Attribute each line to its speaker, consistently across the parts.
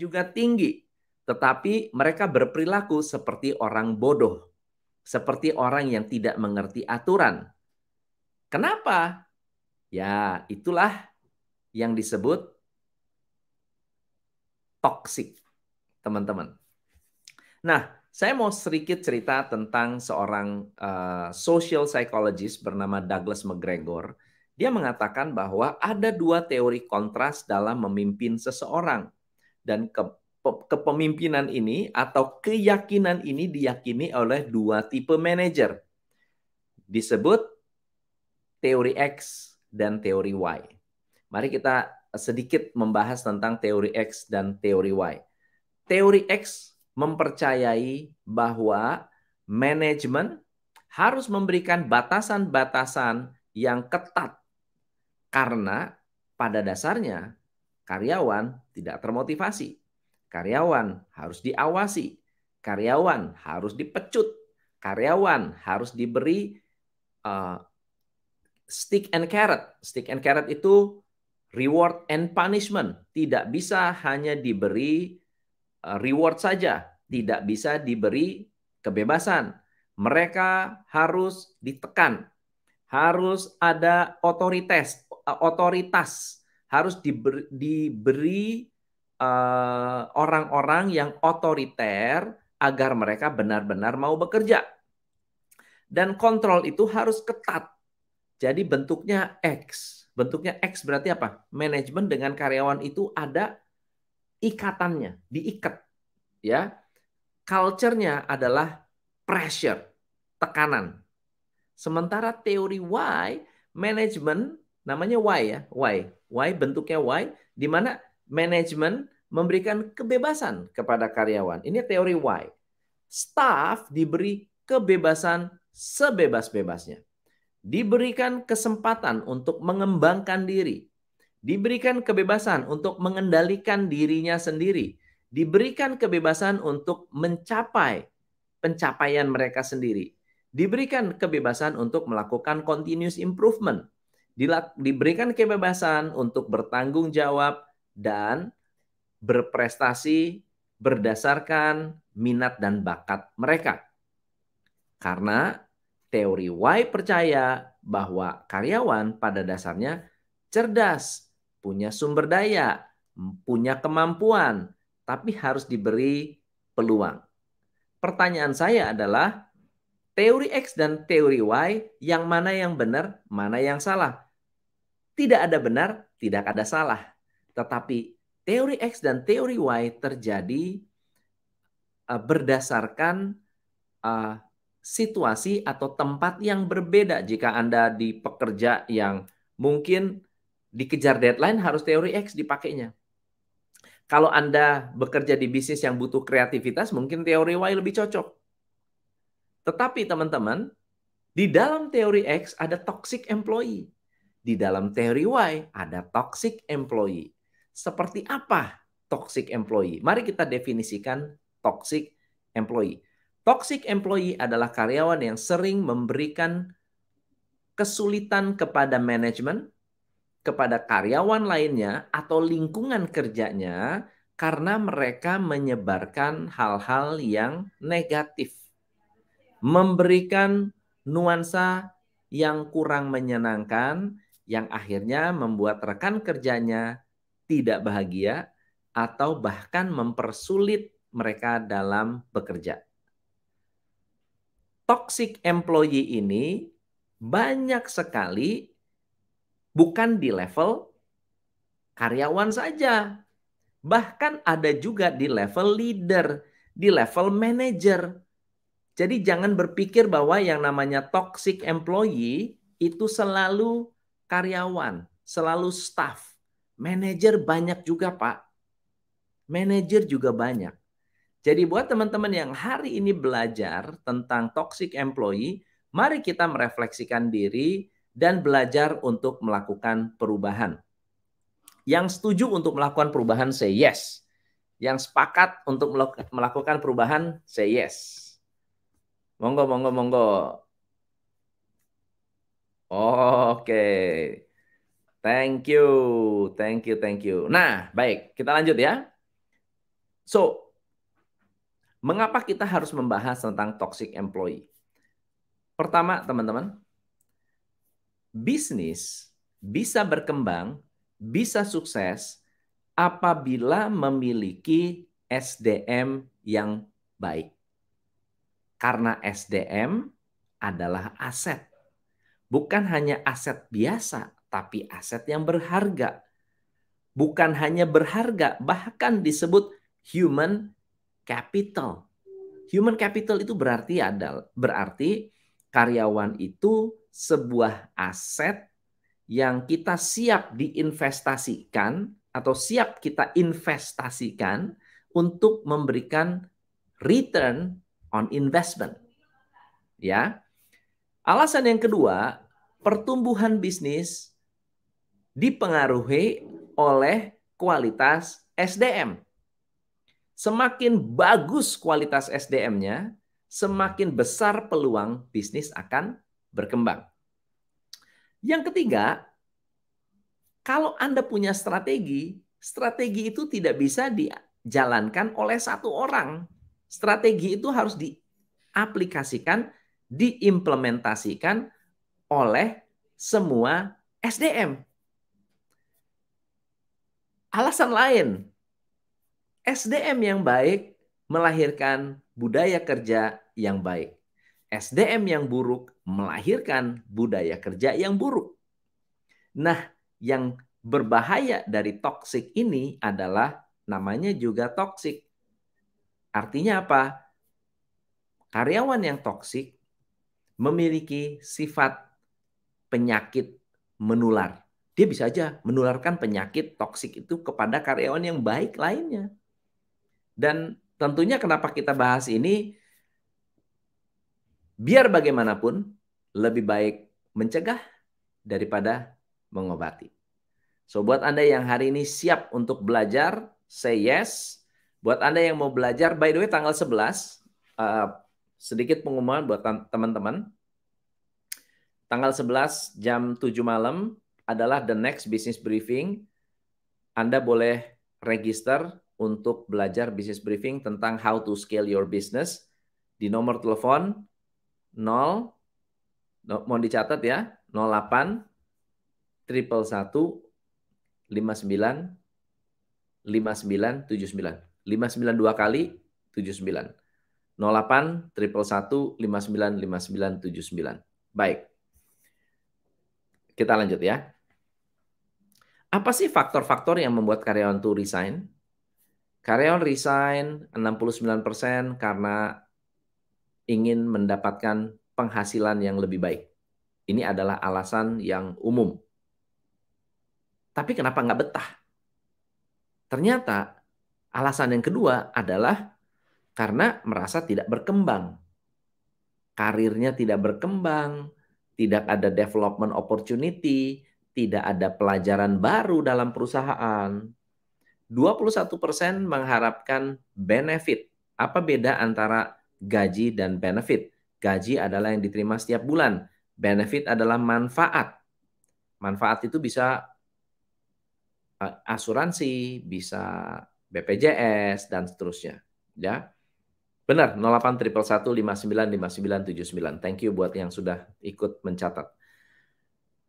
Speaker 1: juga tinggi, tetapi mereka berperilaku seperti orang bodoh, seperti orang yang tidak mengerti aturan. Kenapa? Ya, itulah yang disebut toksik, teman-teman. Nah, saya mau sedikit cerita tentang seorang uh, social psychologist bernama Douglas McGregor. Dia mengatakan bahwa ada dua teori kontras dalam memimpin seseorang dan ke, kepemimpinan ini atau keyakinan ini diyakini oleh dua tipe manajer. Disebut teori X dan teori Y. Mari kita sedikit membahas tentang teori X dan teori Y. Teori X mempercayai bahwa manajemen harus memberikan batasan-batasan yang ketat karena pada dasarnya Karyawan tidak termotivasi. Karyawan harus diawasi. Karyawan harus dipecut. Karyawan harus diberi uh, stick and carrot. Stick and carrot itu reward and punishment. Tidak bisa hanya diberi uh, reward saja. Tidak bisa diberi kebebasan. Mereka harus ditekan, harus ada otoritas, eh, otoritas harus diberi, eh, orang-orang uh, yang otoriter agar mereka benar-benar mau bekerja. Dan kontrol itu harus ketat. Jadi bentuknya X. Bentuknya X berarti apa? Manajemen dengan karyawan itu ada ikatannya, diikat. Ya. Culture-nya adalah pressure, tekanan. Sementara teori Y, manajemen namanya why ya, why. Why bentuknya why di mana manajemen memberikan kebebasan kepada karyawan. Ini teori why. Staff diberi kebebasan sebebas-bebasnya. Diberikan kesempatan untuk mengembangkan diri. Diberikan kebebasan untuk mengendalikan dirinya sendiri. Diberikan kebebasan untuk mencapai pencapaian mereka sendiri. Diberikan kebebasan untuk melakukan continuous improvement diberikan kebebasan untuk bertanggung jawab dan berprestasi berdasarkan minat dan bakat mereka. Karena teori Y percaya bahwa karyawan pada dasarnya cerdas, punya sumber daya, punya kemampuan, tapi harus diberi peluang. Pertanyaan saya adalah teori X dan teori Y, yang mana yang benar, mana yang salah. Tidak ada benar, tidak ada salah. Tetapi teori X dan teori Y terjadi uh, berdasarkan uh, situasi atau tempat yang berbeda. Jika Anda di pekerja yang mungkin dikejar deadline harus teori X dipakainya. Kalau Anda bekerja di bisnis yang butuh kreativitas, mungkin teori Y lebih cocok tetapi teman-teman, di dalam teori X ada toxic employee. Di dalam teori Y ada toxic employee. Seperti apa toxic employee? Mari kita definisikan toxic employee. Toxic employee adalah karyawan yang sering memberikan kesulitan kepada manajemen, kepada karyawan lainnya atau lingkungan kerjanya karena mereka menyebarkan hal-hal yang negatif memberikan nuansa yang kurang menyenangkan yang akhirnya membuat rekan kerjanya tidak bahagia atau bahkan mempersulit mereka dalam bekerja. Toxic employee ini banyak sekali bukan di level karyawan saja. Bahkan ada juga di level leader, di level manager. Jadi jangan berpikir bahwa yang namanya toxic employee itu selalu karyawan, selalu staff. Manager banyak juga, Pak. Manager juga banyak. Jadi buat teman-teman yang hari ini belajar tentang toxic employee, mari kita merefleksikan diri dan belajar untuk melakukan perubahan. Yang setuju untuk melakukan perubahan say yes. Yang sepakat untuk melakukan perubahan say yes Monggo, monggo, monggo. Oke. Thank you, thank you, thank you. Nah, baik, kita lanjut ya. So, mengapa kita harus membahas tentang toxic employee? Pertama, teman-teman, bisnis bisa berkembang, bisa sukses apabila memiliki SDM yang baik. Karena SDM adalah aset. Bukan hanya aset biasa, tapi aset yang berharga. Bukan hanya berharga, bahkan disebut human capital. Human capital itu berarti adalah berarti karyawan itu sebuah aset yang kita siap diinvestasikan atau siap kita investasikan untuk memberikan return on investment. Ya. Alasan yang kedua, pertumbuhan bisnis dipengaruhi oleh kualitas SDM. Semakin bagus kualitas SDM-nya, semakin besar peluang bisnis akan berkembang. Yang ketiga, kalau Anda punya strategi, strategi itu tidak bisa dijalankan oleh satu orang Strategi itu harus diaplikasikan, diimplementasikan oleh semua SDM. Alasan lain, SDM yang baik melahirkan budaya kerja yang baik. SDM yang buruk melahirkan budaya kerja yang buruk. Nah, yang berbahaya dari toksik ini adalah namanya juga toksik. Artinya apa? Karyawan yang toksik memiliki sifat penyakit menular. Dia bisa aja menularkan penyakit toksik itu kepada karyawan yang baik lainnya. Dan tentunya kenapa kita bahas ini biar bagaimanapun lebih baik mencegah daripada mengobati. So buat Anda yang hari ini siap untuk belajar, say yes, Buat Anda yang mau belajar, by the way tanggal 11, uh, eh, sedikit pengumuman buat teman-teman. Tanggal 11 jam 7 malam adalah the next business briefing. Anda boleh register untuk belajar business briefing tentang how to scale your business di nomor telepon 0 mau dicatat ya 08 triple satu lima lima sembilan sembilan tujuh sembilan 592 kali 79. 08 triple 1 59 59 79. Baik. Kita lanjut ya. Apa sih faktor-faktor yang membuat karyawan itu resign? Karyawan resign 69% karena ingin mendapatkan penghasilan yang lebih baik. Ini adalah alasan yang umum. Tapi kenapa nggak betah? Ternyata Alasan yang kedua adalah karena merasa tidak berkembang. Karirnya tidak berkembang, tidak ada development opportunity, tidak ada pelajaran baru dalam perusahaan. 21% mengharapkan benefit. Apa beda antara gaji dan benefit? Gaji adalah yang diterima setiap bulan. Benefit adalah manfaat. Manfaat itu bisa eh, asuransi, bisa BPJS dan seterusnya. Ya. Benar, triple 08111595979. Thank you buat yang sudah ikut mencatat.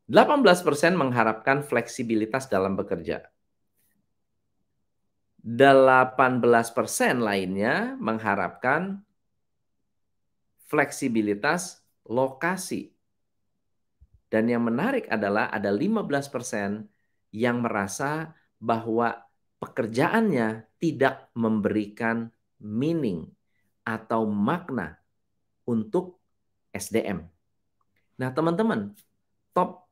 Speaker 1: 18% mengharapkan fleksibilitas dalam bekerja. 18% lainnya mengharapkan fleksibilitas lokasi. Dan yang menarik adalah ada 15% yang merasa bahwa pekerjaannya tidak memberikan meaning atau makna untuk SDM. Nah, teman-teman, top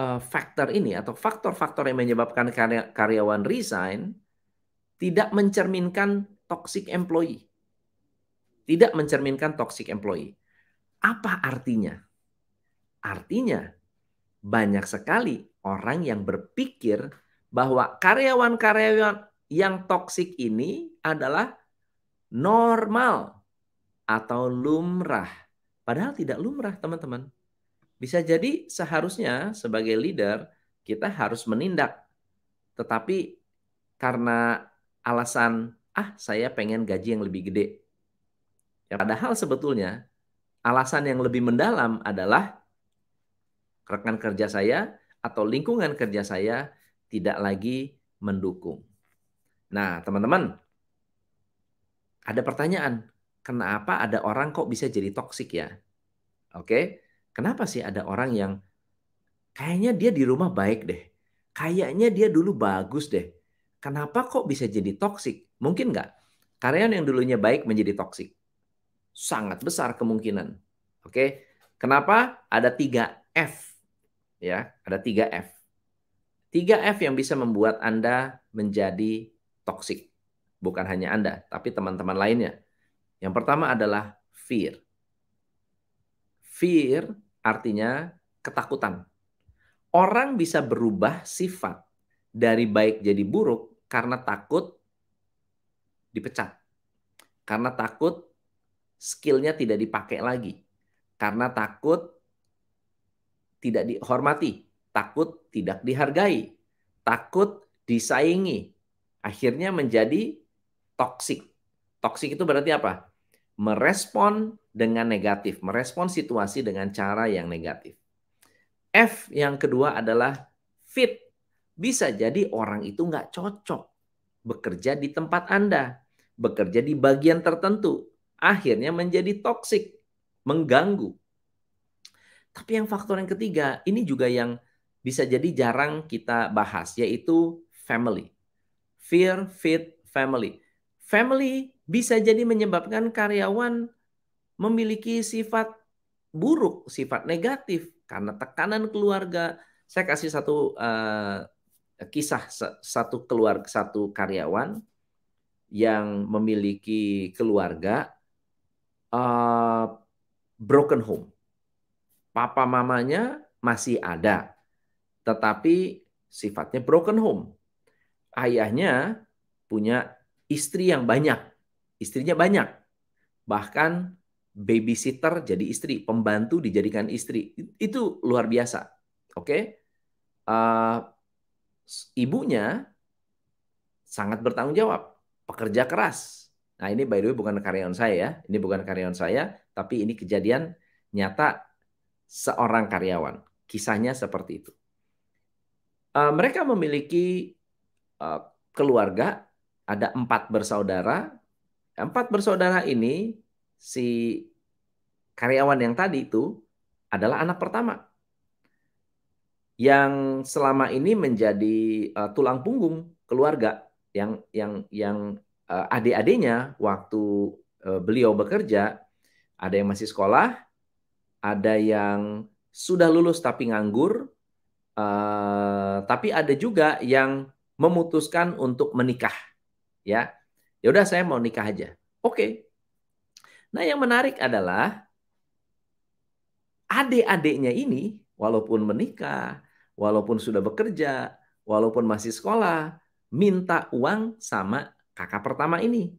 Speaker 1: uh, factor ini atau faktor-faktor yang menyebabkan karya, karyawan resign tidak mencerminkan toxic employee. Tidak mencerminkan toxic employee. Apa artinya? Artinya banyak sekali orang yang berpikir bahwa karyawan-karyawan yang toksik ini adalah normal atau lumrah. Padahal tidak lumrah, teman-teman. Bisa jadi seharusnya sebagai leader kita harus menindak. Tetapi karena alasan ah saya pengen gaji yang lebih gede. Ya, padahal sebetulnya alasan yang lebih mendalam adalah rekan kerja saya atau lingkungan kerja saya tidak lagi mendukung. Nah, teman-teman, ada pertanyaan, kenapa ada orang kok bisa jadi toksik ya? Oke, kenapa sih ada orang yang kayaknya dia di rumah baik deh, kayaknya dia dulu bagus deh, kenapa kok bisa jadi toksik? Mungkin nggak? Karyawan yang dulunya baik menjadi toksik. Sangat besar kemungkinan. Oke, kenapa? Ada tiga F. Ya, ada tiga F. Tiga f yang bisa membuat Anda menjadi toksik. Bukan hanya Anda, tapi teman-teman lainnya. Yang pertama adalah fear. Fear artinya ketakutan. Orang bisa berubah sifat dari baik jadi buruk karena takut dipecat. Karena takut skillnya tidak dipakai lagi. Karena takut tidak dihormati takut tidak dihargai, takut disaingi, akhirnya menjadi toksik. Toksik itu berarti apa? Merespon dengan negatif, merespon situasi dengan cara yang negatif. F yang kedua adalah fit. Bisa jadi orang itu nggak cocok bekerja di tempat Anda, bekerja di bagian tertentu, akhirnya menjadi toksik, mengganggu. Tapi yang faktor yang ketiga, ini juga yang bisa jadi jarang kita bahas, yaitu family. Fear fit family. Family bisa jadi menyebabkan karyawan memiliki sifat buruk, sifat negatif karena tekanan keluarga. Saya kasih satu uh, kisah satu keluarga satu karyawan yang memiliki keluarga uh, broken home. Papa mamanya masih ada, tetapi sifatnya broken home. Ayahnya punya istri yang banyak, istrinya banyak, bahkan babysitter jadi istri, pembantu dijadikan istri, itu luar biasa. Oke, okay? uh, eh, ibunya sangat bertanggung jawab, pekerja keras. Nah ini by the way bukan karyawan saya ya, ini bukan karyawan saya, tapi ini kejadian nyata seorang karyawan. Kisahnya seperti itu. Uh, mereka memiliki uh, keluarga, ada empat bersaudara. Empat bersaudara ini, si karyawan yang tadi itu adalah anak pertama yang selama ini menjadi uh, tulang punggung keluarga yang yang yang uh, adik-adiknya waktu uh, beliau bekerja ada yang masih sekolah, ada yang sudah lulus tapi nganggur, Uh, tapi ada juga yang memutuskan untuk menikah, ya. Ya udah saya mau nikah aja. Oke. Okay. Nah, yang menarik adalah adik-adiknya ini walaupun menikah, walaupun sudah bekerja, walaupun masih sekolah, minta uang sama kakak pertama ini.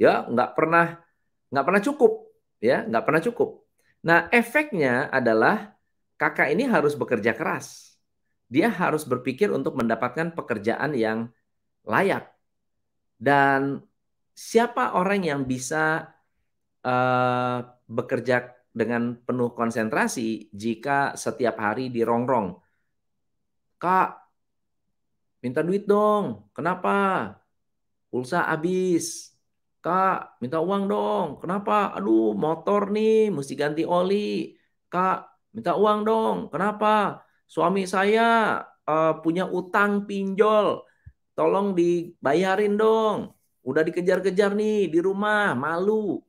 Speaker 1: Ya, nggak pernah nggak pernah cukup, ya, nggak pernah cukup. Nah, efeknya adalah kakak ini harus bekerja keras dia harus berpikir untuk mendapatkan pekerjaan yang layak. Dan siapa orang yang bisa uh, bekerja dengan penuh konsentrasi jika setiap hari dirongrong? Kak, minta duit dong. Kenapa? Pulsa habis. Kak, minta uang dong. Kenapa? Aduh, motor nih, mesti ganti oli. Kak, minta uang dong. Kenapa? suami saya uh, punya utang pinjol, tolong dibayarin dong. Udah dikejar-kejar nih di rumah, malu.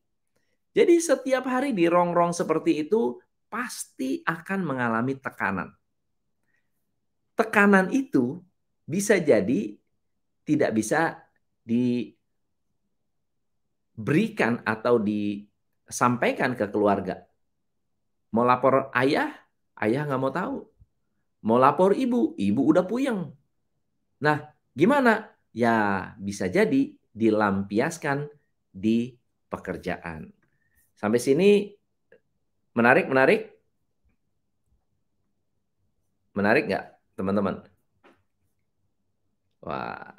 Speaker 1: Jadi setiap hari di rongrong seperti itu pasti akan mengalami tekanan. Tekanan itu bisa jadi tidak bisa diberikan atau disampaikan ke keluarga. Mau lapor ayah, ayah nggak mau tahu Mau lapor ibu, ibu udah puyeng. Nah, gimana? Ya, bisa jadi dilampiaskan di pekerjaan. Sampai sini menarik, menarik? Menarik nggak, teman-teman? Wah.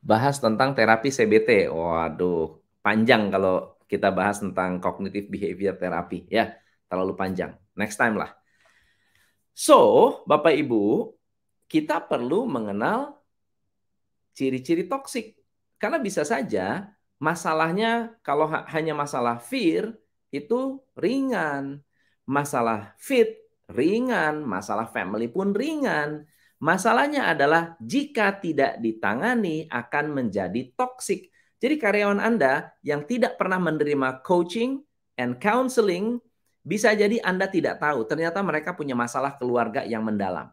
Speaker 1: Bahas tentang terapi CBT. Waduh, panjang kalau kita bahas tentang kognitif behavior therapy ya terlalu panjang next time lah So, Bapak Ibu, kita perlu mengenal ciri-ciri toksik. Karena bisa saja masalahnya kalau hanya masalah fear itu ringan. Masalah fit ringan, masalah family pun ringan. Masalahnya adalah jika tidak ditangani akan menjadi toksik. Jadi karyawan Anda yang tidak pernah menerima coaching and counseling bisa jadi Anda tidak tahu, ternyata mereka punya masalah keluarga yang mendalam.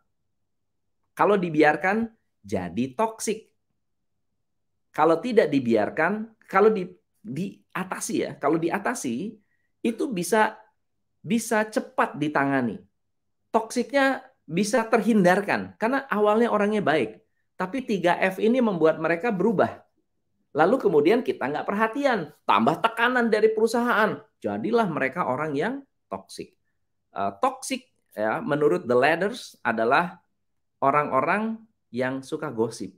Speaker 1: Kalau dibiarkan, jadi toksik. Kalau tidak dibiarkan, kalau di, diatasi ya, kalau diatasi, itu bisa bisa cepat ditangani. Toksiknya bisa terhindarkan karena awalnya orangnya baik. Tapi 3F ini membuat mereka berubah. Lalu kemudian kita nggak perhatian, tambah tekanan dari perusahaan. Jadilah mereka orang yang toxic. Uh, toxic ya menurut the ladders adalah orang-orang yang suka gosip.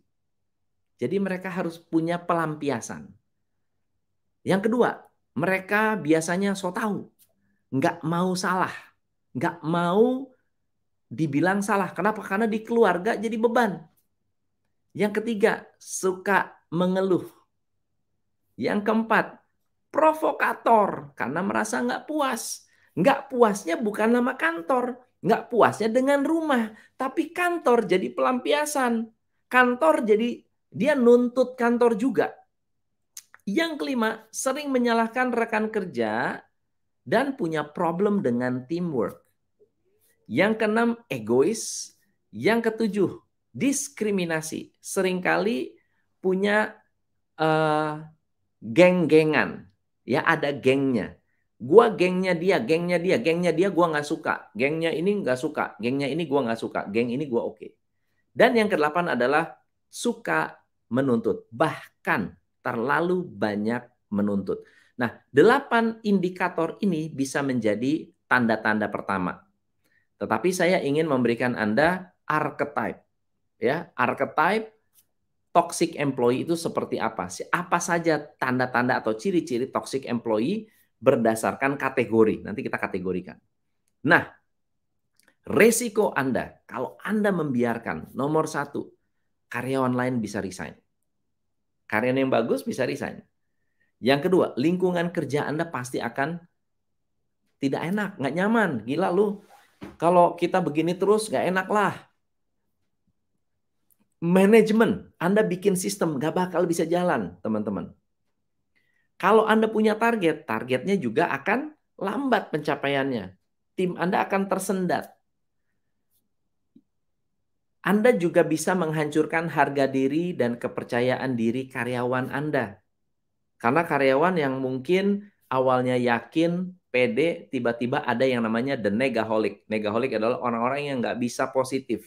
Speaker 1: Jadi mereka harus punya pelampiasan. Yang kedua, mereka biasanya so tahu, nggak mau salah, nggak mau dibilang salah. Kenapa? Karena di keluarga jadi beban. Yang ketiga, suka mengeluh. Yang keempat, provokator karena merasa nggak puas. Nggak puasnya bukan nama kantor. Nggak puasnya dengan rumah. Tapi kantor jadi pelampiasan. Kantor jadi dia nuntut kantor juga. Yang kelima, sering menyalahkan rekan kerja dan punya problem dengan teamwork. Yang keenam, egois. Yang ketujuh, diskriminasi. Seringkali punya uh, geng-gengan. Ya, ada gengnya. Gua gengnya dia, gengnya dia, gengnya dia gua nggak suka, gengnya ini nggak suka, gengnya ini gua nggak suka, geng ini gua oke. Okay. Dan yang kedelapan adalah suka menuntut, bahkan terlalu banyak menuntut. Nah, delapan indikator ini bisa menjadi tanda-tanda pertama. Tetapi saya ingin memberikan Anda archetype. Ya, archetype toxic employee itu seperti apa? Apa saja tanda-tanda atau ciri-ciri toxic employee berdasarkan kategori. Nanti kita kategorikan. Nah, resiko Anda kalau Anda membiarkan nomor satu, karyawan lain bisa resign. Karyawan yang bagus bisa resign. Yang kedua, lingkungan kerja Anda pasti akan tidak enak, nggak nyaman. Gila lu, kalau kita begini terus nggak enak lah. Manajemen, Anda bikin sistem nggak bakal bisa jalan, teman-teman. Kalau Anda punya target, targetnya juga akan lambat pencapaiannya. Tim Anda akan tersendat. Anda juga bisa menghancurkan harga diri dan kepercayaan diri karyawan Anda. Karena karyawan yang mungkin awalnya yakin, pede, tiba-tiba ada yang namanya the negaholic. Negaholic adalah orang-orang yang nggak bisa positif.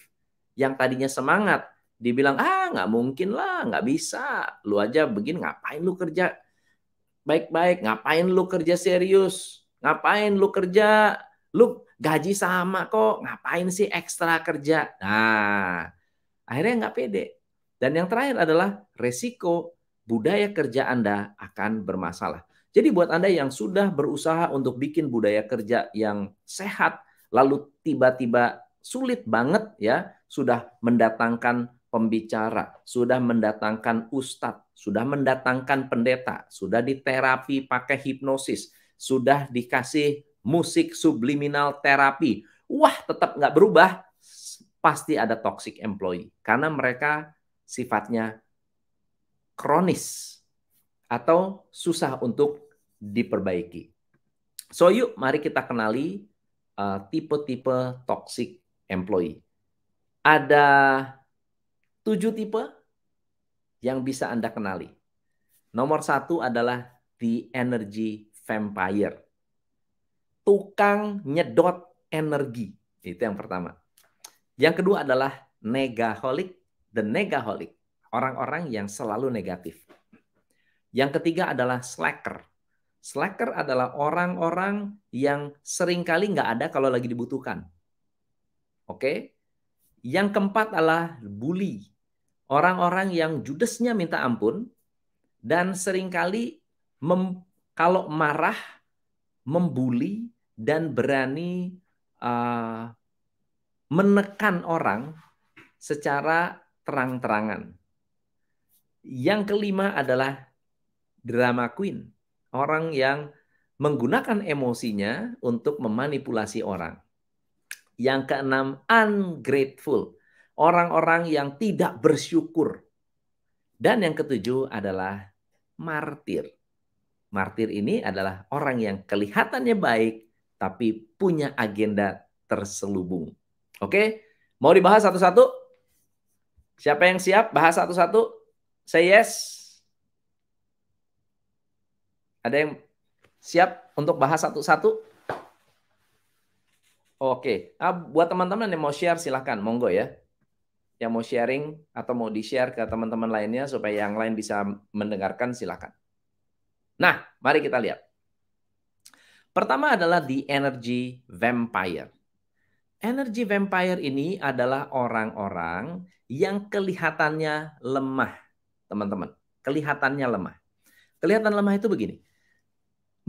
Speaker 1: Yang tadinya semangat, dibilang, ah nggak mungkin lah, nggak bisa. Lu aja begini, ngapain lu kerja? baik-baik, ngapain lu kerja serius? Ngapain lu kerja? Lu gaji sama kok, ngapain sih ekstra kerja? Nah, akhirnya nggak pede. Dan yang terakhir adalah resiko budaya kerja Anda akan bermasalah. Jadi buat Anda yang sudah berusaha untuk bikin budaya kerja yang sehat, lalu tiba-tiba sulit banget ya, sudah mendatangkan pembicara, sudah mendatangkan ustadz, sudah mendatangkan pendeta, sudah diterapi pakai hipnosis, sudah dikasih musik subliminal terapi. Wah, tetap nggak berubah. Pasti ada toxic employee karena mereka sifatnya kronis atau susah untuk diperbaiki. So yuk mari kita kenali uh, tipe-tipe uh, tipe -tipe toxic employee. Ada tujuh tipe yang bisa Anda kenali. Nomor satu adalah the energy vampire. Tukang nyedot energi. Itu yang pertama. Yang kedua adalah negaholic, the negaholic. Orang-orang yang selalu negatif. Yang ketiga adalah slacker. Slacker adalah orang-orang yang seringkali nggak ada kalau lagi dibutuhkan. Oke? Yang keempat adalah bully Orang-orang yang judesnya minta ampun dan seringkali mem, kalau marah membuli dan berani uh, menekan orang secara terang-terangan. Yang kelima adalah drama queen, orang yang menggunakan emosinya untuk memanipulasi orang. Yang keenam, ungrateful, orang-orang yang tidak bersyukur. Dan yang ketujuh adalah martir. Martir ini adalah orang yang kelihatannya baik tapi punya agenda terselubung. Oke, mau dibahas satu-satu? Siapa yang siap bahas satu-satu? Say yes. Ada yang siap untuk bahas satu-satu? Oke, nah, buat teman-teman yang mau share silahkan, monggo ya yang mau sharing atau mau di-share ke teman-teman lainnya supaya yang lain bisa mendengarkan silakan. Nah, mari kita lihat. Pertama adalah the energy vampire. Energy vampire ini adalah orang-orang yang kelihatannya lemah, teman-teman. Kelihatannya lemah. Kelihatan lemah itu begini.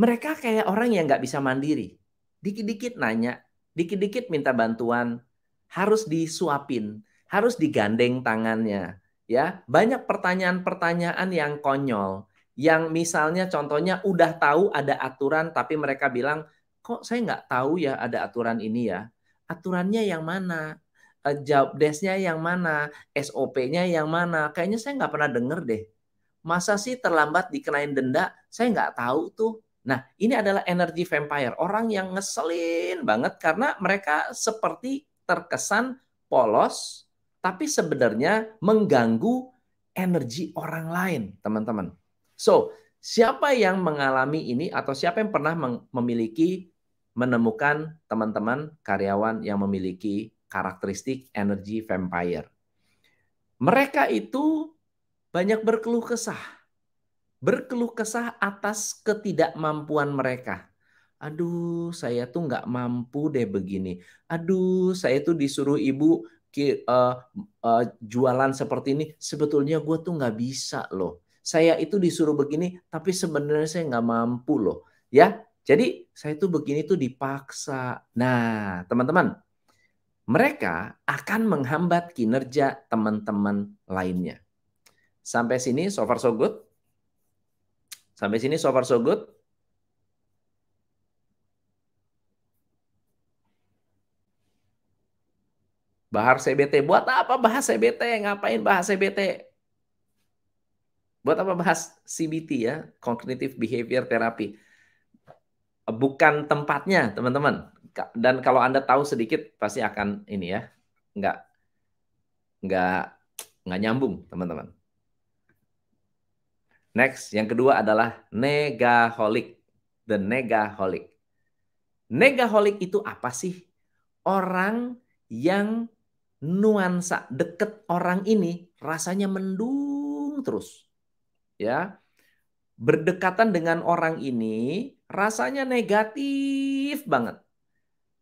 Speaker 1: Mereka kayak orang yang nggak bisa mandiri. Dikit-dikit nanya, dikit-dikit minta bantuan, harus disuapin, harus digandeng tangannya ya banyak pertanyaan-pertanyaan yang konyol yang misalnya contohnya udah tahu ada aturan tapi mereka bilang kok saya nggak tahu ya ada aturan ini ya aturannya yang mana eh, jawab desknya yang mana SOP-nya yang mana kayaknya saya nggak pernah denger deh masa sih terlambat dikenain denda saya nggak tahu tuh nah ini adalah energi vampire orang yang ngeselin banget karena mereka seperti terkesan polos tapi sebenarnya mengganggu energi orang lain, teman-teman. So, siapa yang mengalami ini atau siapa yang pernah memiliki menemukan teman-teman karyawan yang memiliki karakteristik energi vampire? Mereka itu banyak berkeluh kesah. Berkeluh kesah atas ketidakmampuan mereka. Aduh, saya tuh nggak mampu deh begini. Aduh, saya tuh disuruh ibu uh, uh, jualan seperti ini sebetulnya gue tuh nggak bisa loh saya itu disuruh begini tapi sebenarnya saya nggak mampu loh ya jadi saya tuh begini tuh dipaksa nah teman-teman mereka akan menghambat kinerja teman-teman lainnya sampai sini so far so good sampai sini so far so good Bahar CBT. Buat apa bahas CBT? Ngapain bahas CBT? Buat apa bahas CBT ya? Cognitive Behavior Therapy. Bukan tempatnya, teman-teman. Dan kalau Anda tahu sedikit, pasti akan ini ya. Nggak, nggak, nggak nyambung, teman-teman. Next, yang kedua adalah negaholic. The negaholic. Negaholic itu apa sih? Orang yang nuansa deket orang ini rasanya mendung terus. Ya. Berdekatan dengan orang ini rasanya negatif banget.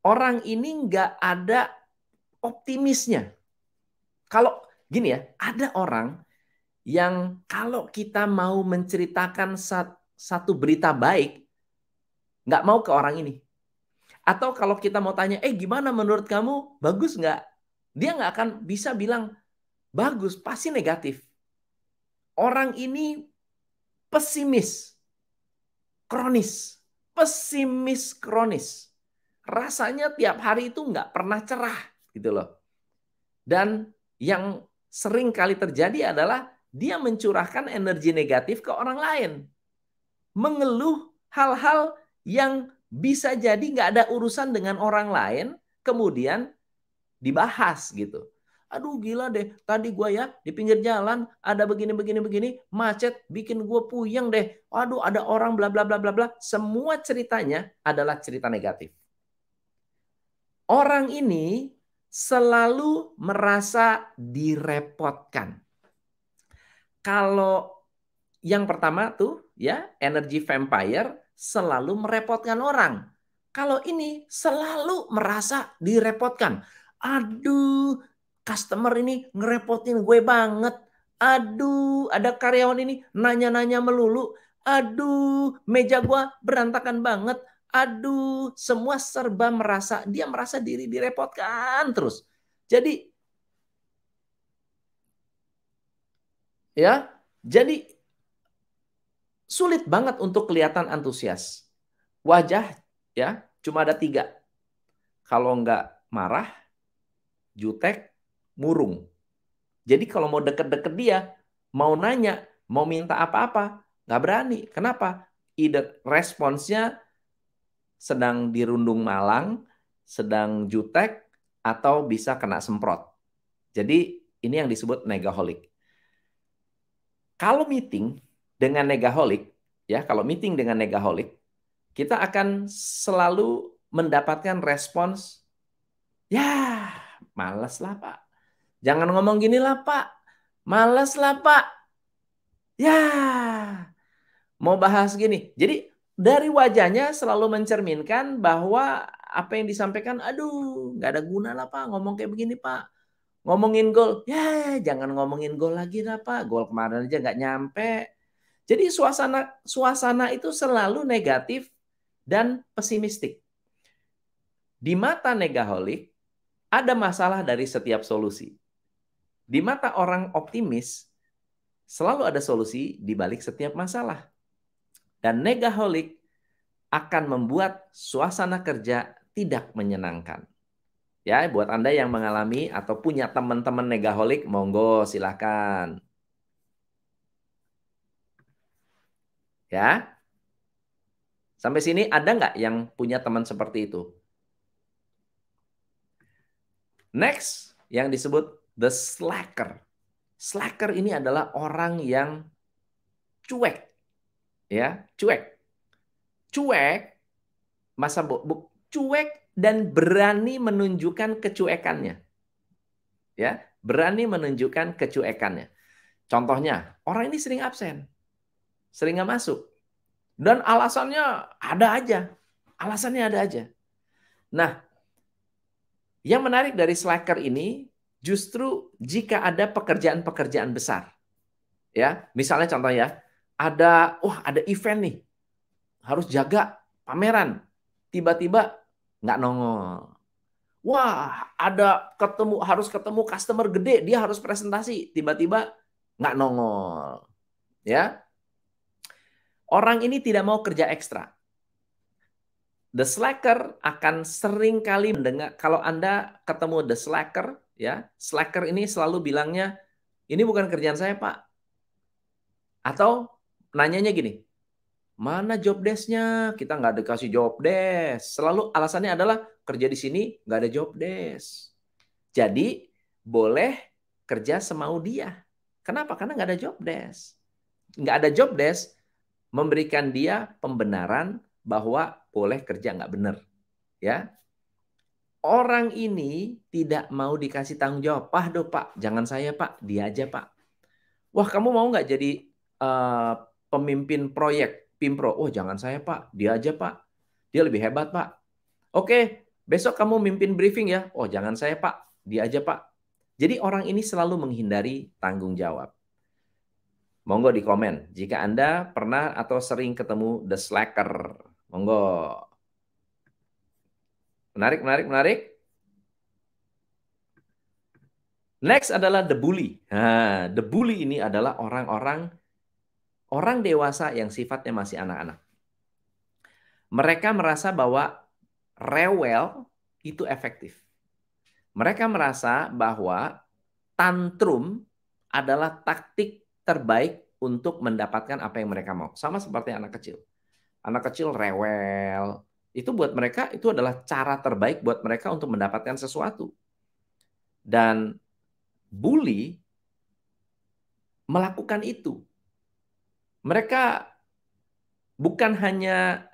Speaker 1: Orang ini nggak ada optimisnya. Kalau gini ya, ada orang yang kalau kita mau menceritakan satu berita baik, nggak mau ke orang ini. Atau kalau kita mau tanya, eh gimana menurut kamu, bagus nggak? dia nggak akan bisa bilang bagus, pasti negatif. Orang ini pesimis, kronis, pesimis kronis. Rasanya tiap hari itu nggak pernah cerah gitu loh. Dan yang sering kali terjadi adalah dia mencurahkan energi negatif ke orang lain. Mengeluh hal-hal yang bisa jadi nggak ada urusan dengan orang lain, kemudian dibahas gitu. Aduh gila deh, tadi gue ya di pinggir jalan ada begini begini begini macet bikin gue puyeng deh. Aduh ada orang bla bla bla bla bla. Semua ceritanya adalah cerita negatif. Orang ini selalu merasa direpotkan. Kalau yang pertama tuh ya energi vampire selalu merepotkan orang. Kalau ini selalu merasa direpotkan Aduh, customer ini ngerepotin gue banget. Aduh, ada karyawan ini nanya-nanya melulu. Aduh, meja gue berantakan banget. Aduh, semua serba merasa. Dia merasa diri direpotkan terus. Jadi, ya, jadi sulit banget untuk kelihatan antusias. Wajah ya cuma ada tiga. Kalau nggak marah, jutek, murung. Jadi kalau mau deket-deket dia, mau nanya, mau minta apa-apa, nggak berani. Kenapa? Ide responsnya sedang dirundung malang, sedang jutek, atau bisa kena semprot. Jadi ini yang disebut negaholic. Kalau meeting dengan negaholic, ya kalau meeting dengan negaholic, kita akan selalu mendapatkan respons, ya Males lah Pak. Jangan ngomong gini lah Pak. Males lah Pak. Ya. Mau bahas gini. Jadi dari wajahnya selalu mencerminkan bahwa apa yang disampaikan, aduh nggak ada guna lah Pak ngomong kayak begini Pak. Ngomongin gol, ya jangan ngomongin gol lagi lah Pak. Gol kemarin aja nggak nyampe. Jadi suasana suasana itu selalu negatif dan pesimistik. Di mata negaholik, ada masalah dari setiap solusi. Di mata orang optimis, selalu ada solusi di balik setiap masalah. Dan negaholic akan membuat suasana kerja tidak menyenangkan. Ya, buat Anda yang mengalami atau punya teman-teman negaholic, monggo silahkan. Ya, sampai sini ada nggak yang punya teman seperti itu? Next, yang disebut the slacker. Slacker ini adalah orang yang cuek. Ya, cuek. Cuek masa bu, cuek dan berani menunjukkan kecuekannya. Ya, berani menunjukkan kecuekannya. Contohnya, orang ini sering absen. Sering nggak masuk. Dan alasannya ada aja. Alasannya ada aja. Nah, yang menarik dari slacker ini justru jika ada pekerjaan-pekerjaan besar. Ya, misalnya contoh ya, ada wah oh, ada event nih. Harus jaga pameran. Tiba-tiba nggak nongol. Wah, ada ketemu harus ketemu customer gede, dia harus presentasi, tiba-tiba nggak nongol. Ya. Orang ini tidak mau kerja ekstra the slacker akan sering kali mendengar kalau Anda ketemu the slacker ya, slacker ini selalu bilangnya ini bukan kerjaan saya, Pak. Atau nanyanya gini, mana job desknya? Kita nggak dikasih job desk. Selalu alasannya adalah kerja di sini nggak ada job desk. Jadi boleh kerja semau dia. Kenapa? Karena nggak ada job desk. Nggak ada job desk memberikan dia pembenaran bahwa boleh kerja nggak benar. Ya, orang ini tidak mau dikasih tanggung jawab. Pak, do pak, jangan saya pak, dia aja pak. Wah, kamu mau nggak jadi uh, pemimpin proyek pimpro? Oh, jangan saya pak, dia aja pak. Dia lebih hebat pak. Oke, besok kamu mimpin briefing ya. Oh, jangan saya pak, dia aja pak. Jadi orang ini selalu menghindari tanggung jawab. Monggo di komen jika Anda pernah atau sering ketemu the slacker Monggo. Menarik, menarik, menarik. Next adalah the bully. Nah, the bully ini adalah orang-orang orang dewasa yang sifatnya masih anak-anak. Mereka merasa bahwa rewel itu efektif. Mereka merasa bahwa tantrum adalah taktik terbaik untuk mendapatkan apa yang mereka mau. Sama seperti anak kecil anak kecil rewel. Itu buat mereka itu adalah cara terbaik buat mereka untuk mendapatkan sesuatu. Dan bully melakukan itu. Mereka bukan hanya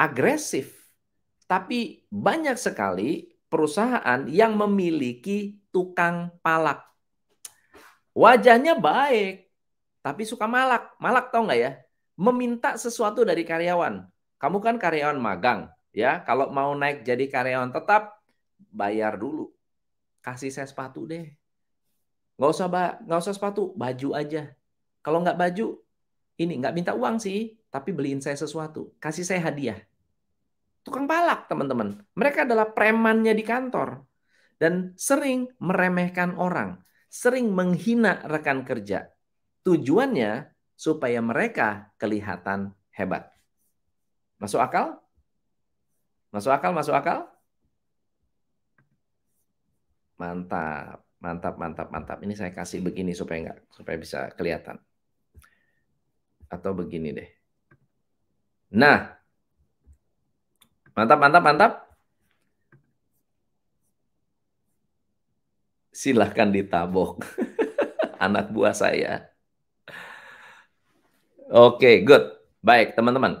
Speaker 1: agresif, tapi banyak sekali perusahaan yang memiliki tukang palak. Wajahnya baik, tapi suka malak. Malak tau nggak ya? meminta sesuatu dari karyawan. Kamu kan karyawan magang, ya. Kalau mau naik jadi karyawan tetap bayar dulu. Kasih saya sepatu deh. Nggak usah ba nggak usah sepatu, baju aja. Kalau nggak baju, ini nggak minta uang sih, tapi beliin saya sesuatu. Kasih saya hadiah. Tukang palak, teman-teman. Mereka adalah premannya di kantor. Dan sering meremehkan orang. Sering menghina rekan kerja. Tujuannya supaya mereka kelihatan hebat. Masuk akal? Masuk akal, masuk akal? Mantap, mantap, mantap, mantap. Ini saya kasih begini supaya enggak supaya bisa kelihatan. Atau begini deh. Nah. Mantap, mantap, mantap. Silahkan ditabok anak buah saya. Oke, okay, good. Baik, teman-teman.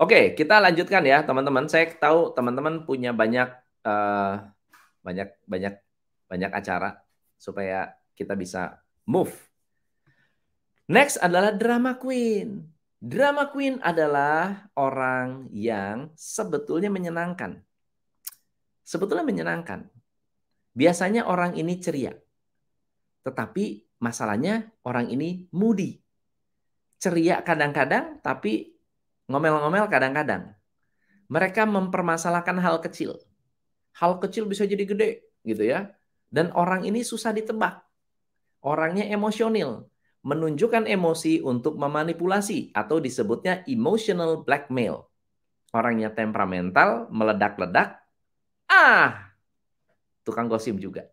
Speaker 1: Oke, okay, kita lanjutkan ya, teman-teman. Saya tahu teman-teman punya banyak uh, banyak banyak banyak acara supaya kita bisa move. Next adalah drama queen. Drama queen adalah orang yang sebetulnya menyenangkan. Sebetulnya menyenangkan. Biasanya orang ini ceria. Tetapi masalahnya orang ini moody ceria kadang-kadang, tapi ngomel-ngomel kadang-kadang. Mereka mempermasalahkan hal kecil. Hal kecil bisa jadi gede, gitu ya. Dan orang ini susah ditebak. Orangnya emosional, menunjukkan emosi untuk memanipulasi atau disebutnya emotional blackmail. Orangnya temperamental, meledak-ledak. Ah, tukang gosip juga.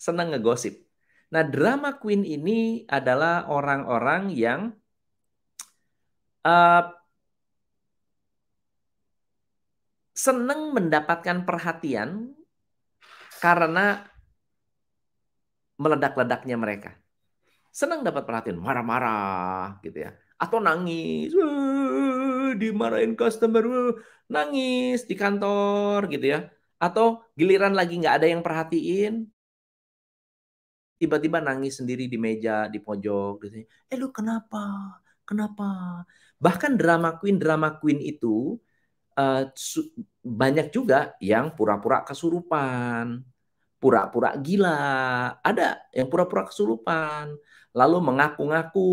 Speaker 1: Senang ngegosip. Nah, drama queen ini adalah orang-orang yang uh, seneng mendapatkan perhatian karena meledak-ledaknya mereka. Senang dapat perhatian, marah-marah gitu ya. Atau nangis, dimarahin customer, nangis di kantor gitu ya. Atau giliran lagi nggak ada yang perhatiin, tiba-tiba nangis sendiri di meja, di pojok gitu. Ya. Eh lu kenapa? Kenapa? Bahkan drama queen drama queen itu uh, banyak juga yang pura-pura kesurupan, pura-pura gila, ada yang pura-pura kesurupan, lalu mengaku-ngaku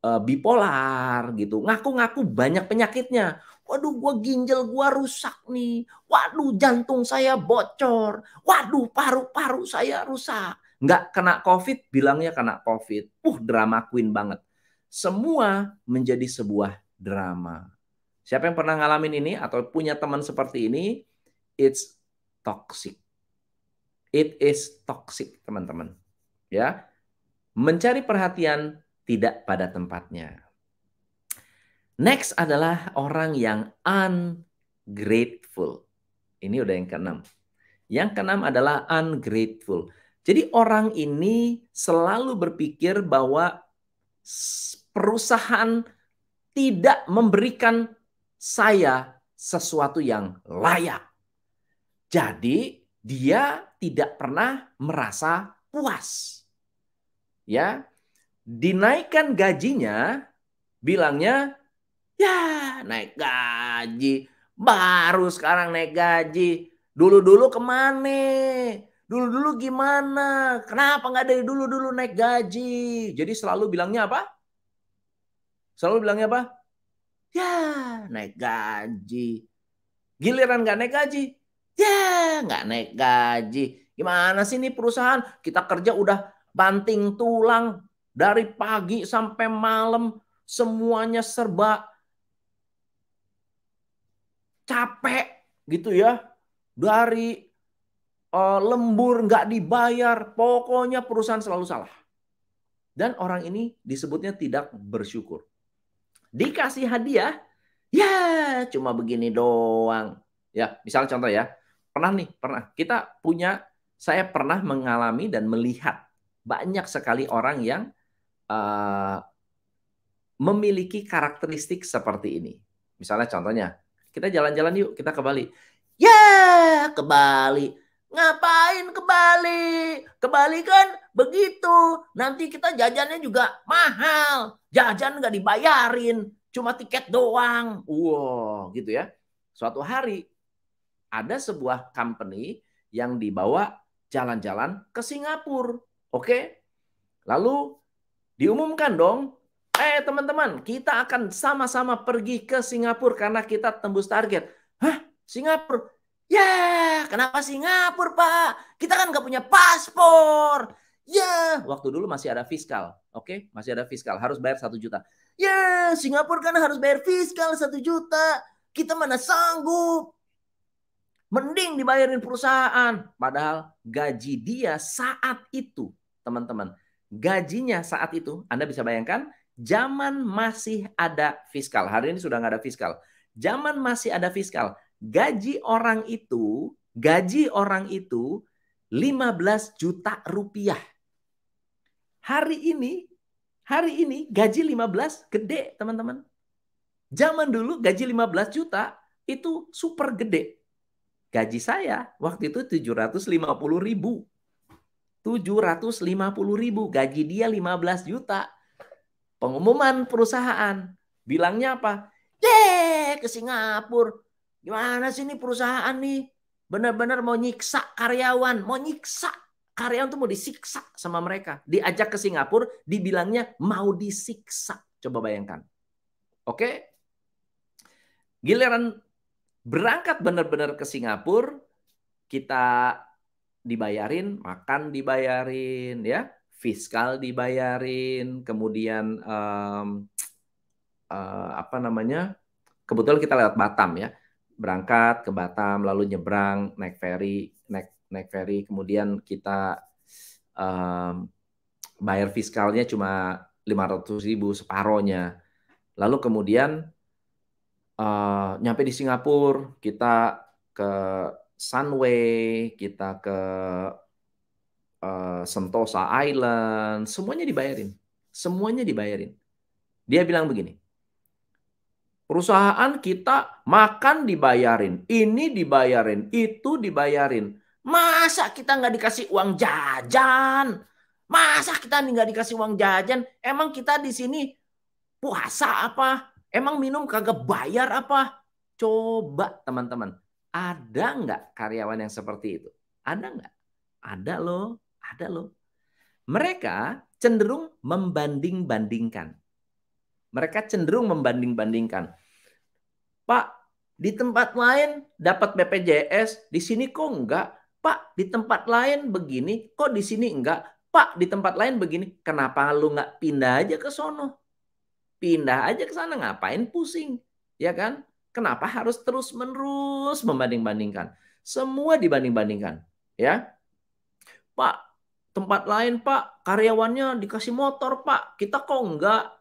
Speaker 1: uh, bipolar gitu, ngaku-ngaku banyak penyakitnya. Waduh, gua ginjal gua rusak nih. Waduh, jantung saya bocor. Waduh, paru-paru saya rusak. Nggak kena COVID, bilangnya kena COVID. Uh, drama queen banget semua menjadi sebuah drama. Siapa yang pernah ngalamin ini atau punya teman seperti ini, it's toxic. It is toxic, teman-teman. Ya. Mencari perhatian tidak pada tempatnya. Next adalah orang yang ungrateful. Ini udah yang keenam. Yang keenam adalah ungrateful. Jadi orang ini selalu berpikir bahwa perusahaan tidak memberikan saya sesuatu yang layak. Jadi dia tidak pernah merasa puas. Ya. Dinaikkan gajinya bilangnya ya naik gaji baru sekarang naik gaji. Dulu-dulu kemana? Dulu-dulu gimana? Kenapa nggak dari dulu-dulu naik gaji? Jadi selalu bilangnya apa? Selalu bilangnya apa? Ya, naik gaji. Giliran nggak naik gaji. Ya, nggak naik gaji. Gimana sih ini perusahaan? Kita kerja udah banting tulang dari pagi sampai malam. Semuanya serba capek gitu ya. Dari Eh, lembur, nggak dibayar, pokoknya perusahaan selalu salah. Dan orang ini disebutnya tidak bersyukur. Dikasih hadiah, ya cuma begini doang. Ya, misalnya contoh ya, pernah nih, pernah kita punya, saya pernah mengalami dan melihat banyak sekali orang yang uh, memiliki karakteristik seperti ini. Misalnya contohnya, kita jalan-jalan yuk, kita ke Bali. Ya, ke Bali Ngapain ke Bali? Ke Bali kan begitu. Nanti kita jajannya juga mahal. Jajan nggak dibayarin. Cuma tiket doang. Wow, gitu ya. Suatu hari ada sebuah company yang dibawa jalan-jalan ke Singapura. Oke? Lalu diumumkan dong Eh teman-teman, kita akan sama-sama pergi ke Singapura karena kita tembus target. Hah? Singapura? Ya, kenapa Singapura, Pak? Kita kan nggak punya paspor. Ya, waktu dulu masih ada fiskal. Oke, okay? masih ada fiskal. Harus bayar satu juta. Ya, Singapura kan harus bayar fiskal satu juta. Kita mana sanggup. Mending dibayarin perusahaan. Padahal gaji dia saat itu, teman-teman. Gajinya saat itu, Anda bisa bayangkan, zaman masih ada fiskal. Hari ini sudah nggak ada fiskal. Zaman masih ada fiskal gaji orang itu, gaji orang itu 15 juta rupiah. Hari ini, hari ini gaji 15 gede, teman-teman. Zaman dulu gaji 15 juta itu super gede. Gaji saya waktu itu 750 ribu. 750 ribu, gaji dia 15 juta. Pengumuman perusahaan, bilangnya apa? Deh ke Singapura, Gimana sih ini perusahaan nih? Benar-benar mau nyiksa karyawan, mau nyiksa. Karyawan tuh mau disiksa sama mereka. Diajak ke Singapura, dibilangnya mau disiksa. Coba bayangkan. Oke? Giliran berangkat benar-benar ke Singapura, kita dibayarin, makan dibayarin, ya fiskal dibayarin, kemudian um, uh, apa namanya? Kebetulan kita lewat Batam ya berangkat ke Batam lalu nyebrang naik ferry naik naik ferry kemudian kita um, bayar fiskalnya cuma 500 ribu separohnya lalu kemudian uh, nyampe di Singapura kita ke Sunway kita ke uh, Sentosa Island semuanya dibayarin semuanya dibayarin dia bilang begini Perusahaan kita makan dibayarin, ini dibayarin, itu dibayarin. Masa kita nggak dikasih uang jajan? Masa kita nggak dikasih uang jajan? Emang kita di sini puasa apa? Emang minum kagak bayar apa? Coba teman-teman, ada nggak karyawan yang seperti itu? Ada nggak? Ada loh, ada loh. Mereka cenderung membanding-bandingkan. Mereka cenderung membanding-bandingkan. Pak, di tempat lain dapat BPJS, di sini kok enggak? Pak, di tempat lain begini, kok di sini enggak? Pak, di tempat lain begini, kenapa lu enggak pindah aja ke sono? Pindah aja ke sana, ngapain pusing? Ya kan? Kenapa harus terus-menerus membanding-bandingkan? Semua dibanding-bandingkan, ya. Pak, tempat lain, Pak, karyawannya dikasih motor, Pak. Kita kok enggak?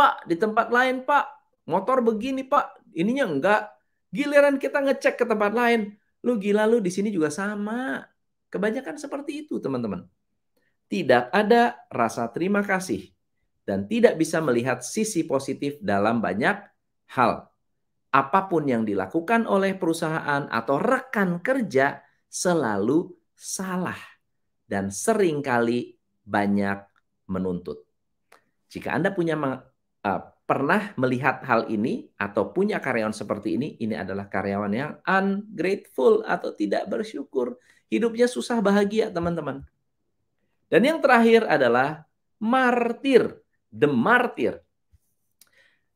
Speaker 1: Pak, di tempat lain, Pak, motor begini, Pak. Ininya enggak. Giliran kita ngecek ke tempat lain, lu gila lu di sini juga sama. Kebanyakan seperti itu, teman-teman. Tidak ada rasa terima kasih dan tidak bisa melihat sisi positif dalam banyak hal. Apapun yang dilakukan oleh perusahaan atau rekan kerja selalu salah dan seringkali banyak menuntut. Jika Anda punya Eh, pernah melihat hal ini atau punya karyawan seperti ini, ini adalah karyawan yang ungrateful atau tidak bersyukur. Hidupnya susah bahagia, teman-teman. Dan yang terakhir adalah martir, the martir.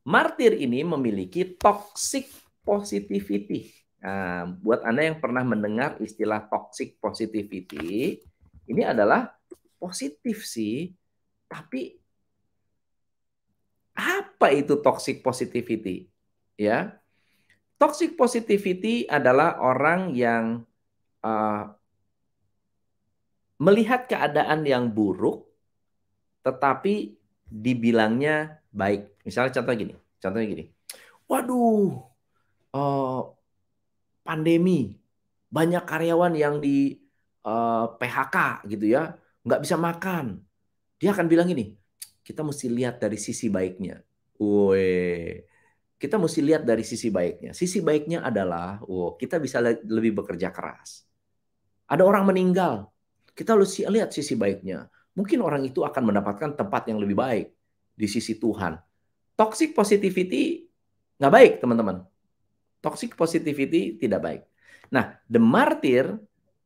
Speaker 1: Martir ini memiliki toxic positivity. Nah, buat Anda yang pernah mendengar istilah toxic positivity, ini adalah positif sih, tapi apa itu toxic positivity? Ya, toxic positivity adalah orang yang uh, melihat keadaan yang buruk, tetapi dibilangnya baik. Misalnya contoh gini, contohnya gini. Waduh, uh, pandemi, banyak karyawan yang di uh, eh, PHK gitu ya, nggak bisa makan. Dia akan bilang gini, kita mesti lihat dari sisi baiknya. Woi, kita mesti lihat dari sisi baiknya. Sisi baiknya adalah, wow, kita bisa lebih bekerja keras. Ada orang meninggal, kita harus lihat sisi baiknya. Mungkin orang itu akan mendapatkan tempat yang lebih baik di sisi Tuhan. Toxic positivity nggak baik, teman-teman. Toxic positivity tidak baik. Nah, the martyr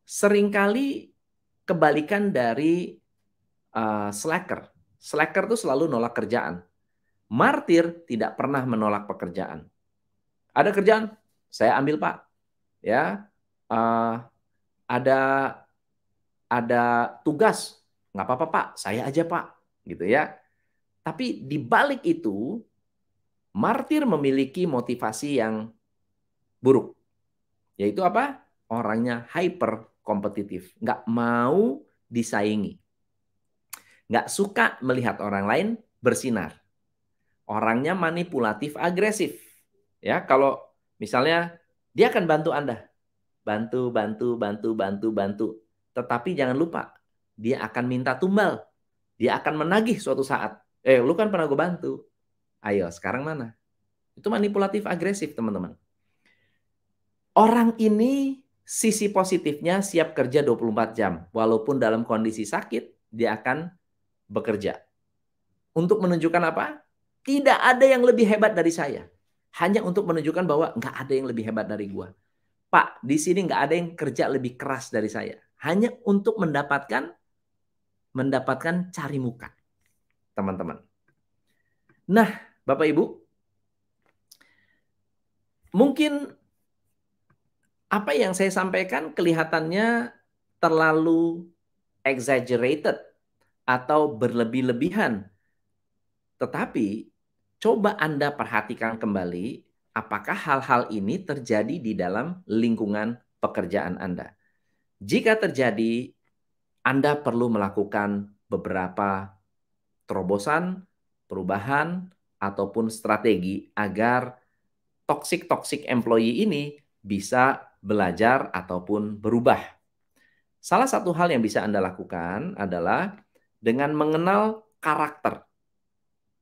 Speaker 1: seringkali kebalikan dari uh, slacker Slacker tuh selalu nolak kerjaan. Martir tidak pernah menolak pekerjaan. Ada kerjaan, saya ambil pak. Ya, uh, ada ada tugas, nggak apa-apa pak, saya aja pak, gitu ya. Tapi di balik itu, martir memiliki motivasi yang buruk, yaitu apa? Orangnya hyper kompetitif, nggak mau disaingi nggak suka melihat orang lain bersinar. Orangnya manipulatif agresif. Ya, kalau misalnya dia akan bantu Anda. Bantu, bantu, bantu, bantu, bantu. Tetapi jangan lupa, dia akan minta tumbal. Dia akan menagih suatu saat. Eh, lu kan pernah gue bantu. Ayo, sekarang mana? Itu manipulatif agresif, teman-teman. Orang ini sisi positifnya siap kerja 24 jam. Walaupun dalam kondisi sakit, dia akan bekerja. Untuk menunjukkan apa? Tidak ada yang lebih hebat dari saya. Hanya untuk menunjukkan bahwa nggak ada yang lebih hebat dari gua. Pak, di sini nggak ada yang kerja lebih keras dari saya. Hanya untuk mendapatkan mendapatkan cari muka, teman-teman. Nah, Bapak Ibu, mungkin apa yang saya sampaikan kelihatannya terlalu exaggerated atau berlebih-lebihan. Tetapi coba Anda perhatikan kembali apakah hal-hal ini terjadi di dalam lingkungan pekerjaan Anda. Jika terjadi, Anda perlu melakukan beberapa terobosan, perubahan, ataupun strategi agar toxic-toxic employee ini bisa belajar ataupun berubah. Salah satu hal yang bisa Anda lakukan adalah dengan mengenal karakter.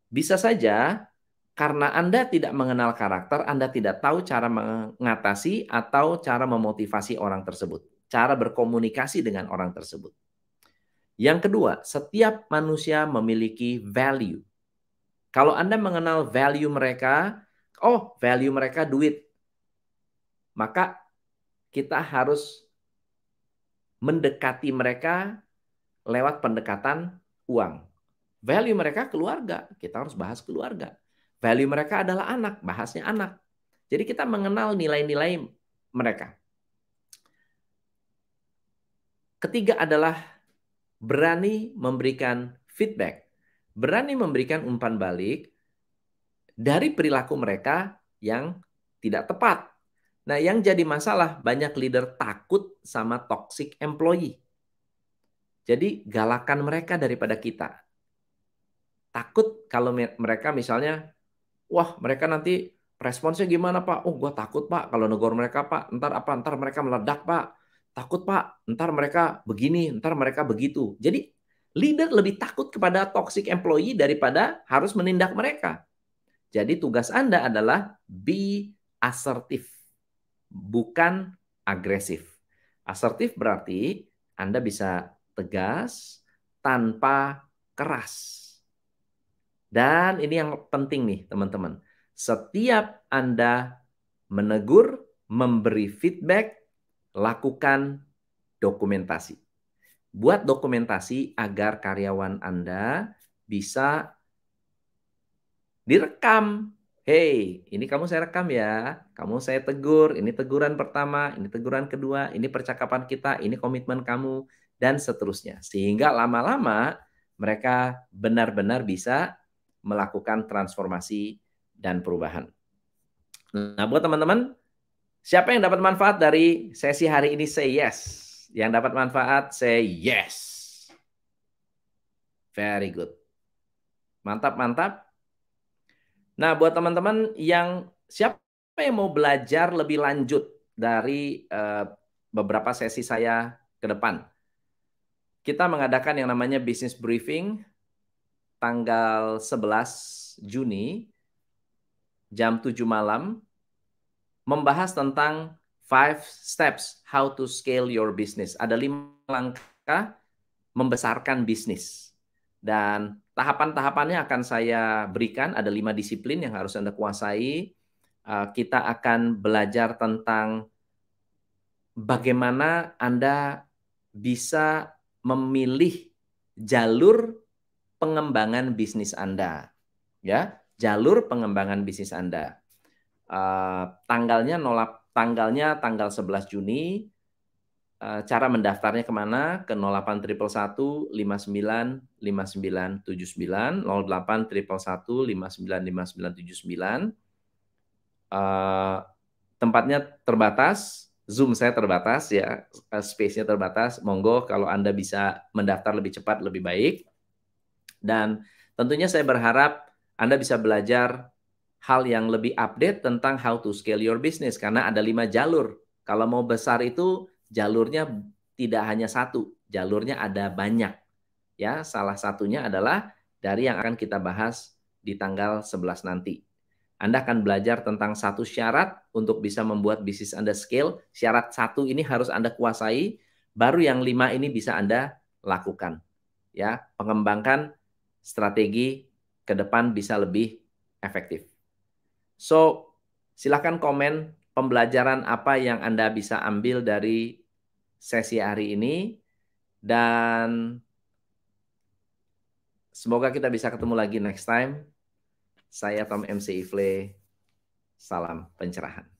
Speaker 1: Bisa saja karena Anda tidak mengenal karakter, Anda tidak tahu cara mengatasi atau cara memotivasi orang tersebut, cara berkomunikasi dengan orang tersebut. Yang kedua, setiap manusia memiliki value. Kalau Anda mengenal value mereka, oh, value mereka duit. Maka kita harus mendekati mereka lewat pendekatan uang. Value mereka keluarga, kita harus bahas keluarga. Value mereka adalah anak, bahasnya anak. Jadi kita mengenal nilai-nilai mereka. Ketiga adalah berani memberikan feedback, berani memberikan umpan balik dari perilaku mereka yang tidak tepat. Nah, yang jadi masalah banyak leader takut sama toxic employee. Jadi galakan mereka daripada kita. Takut kalau mereka misalnya, wah mereka nanti responsnya gimana Pak? Oh gue takut Pak kalau negor mereka Pak. Ntar apa? Ntar mereka meledak Pak. Takut Pak. Ntar mereka begini, ntar mereka begitu. Jadi leader lebih takut kepada toxic employee daripada harus menindak mereka. Jadi tugas Anda adalah be assertive, bukan agresif. Asertif berarti Anda bisa tegas tanpa keras. Dan ini yang penting nih teman-teman. Setiap Anda menegur, memberi feedback, lakukan dokumentasi. Buat dokumentasi agar karyawan Anda bisa direkam. Hey, ini kamu saya rekam ya. Kamu saya tegur. Ini teguran pertama, ini teguran kedua, ini percakapan kita, ini komitmen kamu dan seterusnya. Sehingga lama-lama mereka benar-benar bisa melakukan transformasi dan perubahan. Nah, buat teman-teman, siapa yang dapat manfaat dari sesi hari ini say yes. Yang dapat manfaat say yes. Very good. Mantap, mantap. Nah, buat teman-teman yang siapa yang mau belajar lebih lanjut dari uh, beberapa sesi saya ke depan, kita mengadakan yang namanya business briefing tanggal 11 Juni jam 7 malam membahas tentang five steps how to scale your business. Ada lima langkah membesarkan bisnis. Dan tahapan-tahapannya akan saya berikan, ada lima disiplin yang harus Anda kuasai. Uh, kita akan belajar tentang bagaimana Anda bisa memilih jalur pengembangan bisnis Anda. Ya, jalur pengembangan bisnis Anda. Uh, tanggalnya nolap tanggalnya tanggal 11 Juni. Uh, cara mendaftarnya kemana? Ke 08 triple 1 59 59 79 08 triple 1 59 59 79. Uh, tempatnya terbatas Zoom saya terbatas ya, eh, space-nya terbatas. Monggo kalau Anda bisa mendaftar lebih cepat lebih baik. Dan tentunya saya berharap Anda bisa belajar hal yang lebih update tentang how to scale your business karena ada lima jalur. Kalau mau besar itu jalurnya tidak hanya satu, jalurnya ada banyak. Ya, salah satunya adalah dari yang akan kita bahas di tanggal 11 nanti. Anda akan belajar tentang satu syarat untuk bisa membuat bisnis Anda scale. Syarat satu ini harus Anda kuasai, baru yang lima ini bisa Anda lakukan. Ya, pengembangkan strategi ke depan bisa lebih efektif. So, silakan komen pembelajaran apa yang Anda bisa ambil dari sesi hari ini. Dan semoga kita bisa ketemu lagi next time. Saya Tom MC Ifle. Salam pencerahan.